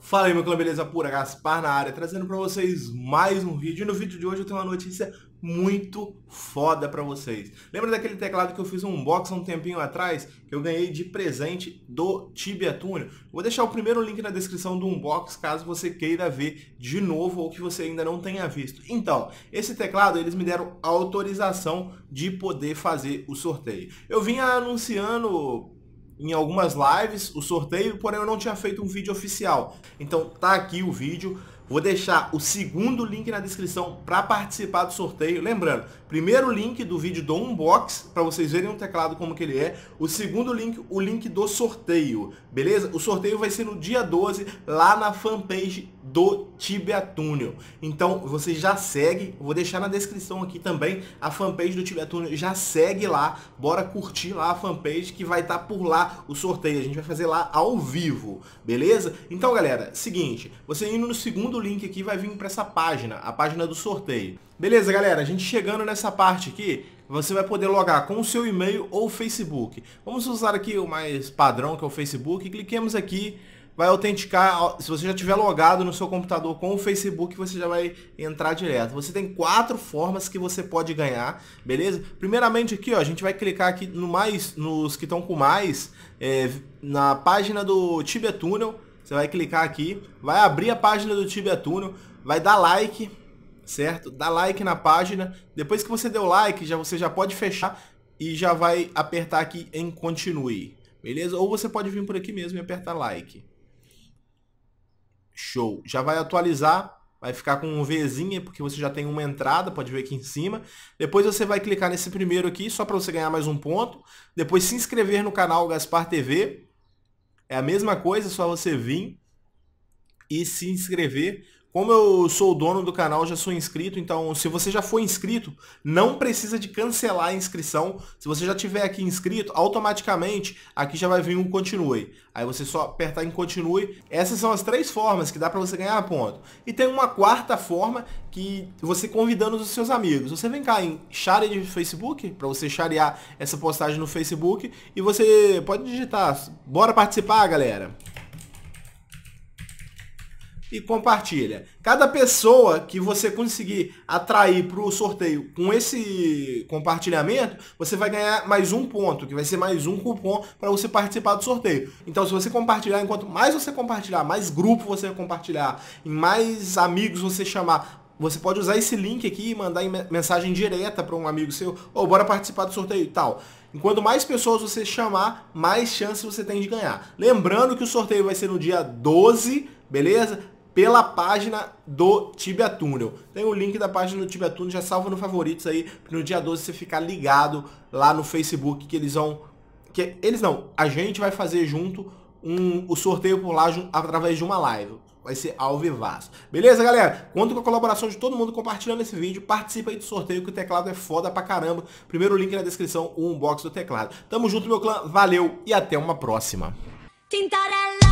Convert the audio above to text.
Fala aí, meu clã, beleza pura? Gaspar na área, trazendo para vocês mais um vídeo. E no vídeo de hoje eu tenho uma notícia muito foda para vocês. Lembra daquele teclado que eu fiz um unboxing um tempinho atrás, que eu ganhei de presente do Tibia Túnel? Vou deixar o primeiro link na descrição do unboxing, caso você queira ver de novo ou que você ainda não tenha visto. Então, esse teclado, eles me deram autorização de poder fazer o sorteio. Eu vinha anunciando em algumas lives o sorteio, porém eu não tinha feito um vídeo oficial. Então tá aqui o vídeo. Vou deixar o segundo link na descrição para participar do sorteio. Lembrando, primeiro link do vídeo do unbox para vocês verem o teclado como que ele é. O segundo link, o link do sorteio, beleza? O sorteio vai ser no dia 12 lá na fanpage do Tibia Túnel. Então você já segue, vou deixar na descrição aqui também a fanpage do Tibia Túnel, já segue lá, bora curtir lá a fanpage que vai estar tá por lá o sorteio, a gente vai fazer lá ao vivo, beleza? Então galera, seguinte, você indo no segundo link aqui vai vir para essa página, a página do sorteio. Beleza galera, a gente chegando nessa parte aqui, você vai poder logar com o seu e-mail ou Facebook. Vamos usar aqui o mais padrão que é o Facebook, cliquemos aqui vai autenticar. Se você já tiver logado no seu computador com o Facebook, você já vai entrar direto. Você tem quatro formas que você pode ganhar, beleza? Primeiramente aqui, ó, a gente vai clicar aqui no mais, nos que estão com mais, é, na página do Tibetunnel. Tunnel. Você vai clicar aqui, vai abrir a página do Tibetunnel, Tunnel, vai dar like, certo? Dá like na página. Depois que você deu like, já você já pode fechar e já vai apertar aqui em continue. Beleza? Ou você pode vir por aqui mesmo e apertar like. Show. Já vai atualizar, vai ficar com um Vzinha, porque você já tem uma entrada, pode ver aqui em cima. Depois você vai clicar nesse primeiro aqui, só para você ganhar mais um ponto. Depois se inscrever no canal Gaspar TV. É a mesma coisa, é só você vir e se inscrever como eu sou o dono do canal, já sou inscrito, então se você já for inscrito, não precisa de cancelar a inscrição. Se você já tiver aqui inscrito, automaticamente aqui já vai vir um continue. Aí você só apertar em continue. Essas são as três formas que dá para você ganhar ponto. E tem uma quarta forma que você convidando os seus amigos. Você vem cá em share de Facebook, para você sharear essa postagem no Facebook e você pode digitar, bora participar, galera e compartilha. Cada pessoa que você conseguir atrair para o sorteio com esse compartilhamento, você vai ganhar mais um ponto, que vai ser mais um cupom para você participar do sorteio. Então, se você compartilhar, enquanto mais você compartilhar, mais grupo você compartilhar, e mais amigos você chamar você pode usar esse link aqui e mandar mensagem direta para um amigo seu, ou oh, bora participar do sorteio e tal. Enquanto mais pessoas você chamar, mais chance você tem de ganhar. Lembrando que o sorteio vai ser no dia 12, beleza? pela página do Tibia Túnel Tem o link da página do Tibia Túnel já salva no favoritos aí, no dia 12 você ficar ligado lá no Facebook que eles vão... que Eles não, a gente vai fazer junto um, o sorteio por lá através de uma live. Vai ser ao vivaço. Beleza, galera? Conto com a colaboração de todo mundo compartilhando esse vídeo. Participa aí do sorteio que o teclado é foda pra caramba. Primeiro link na descrição, o unbox do teclado. Tamo junto, meu clã. Valeu e até uma próxima. Cintarela.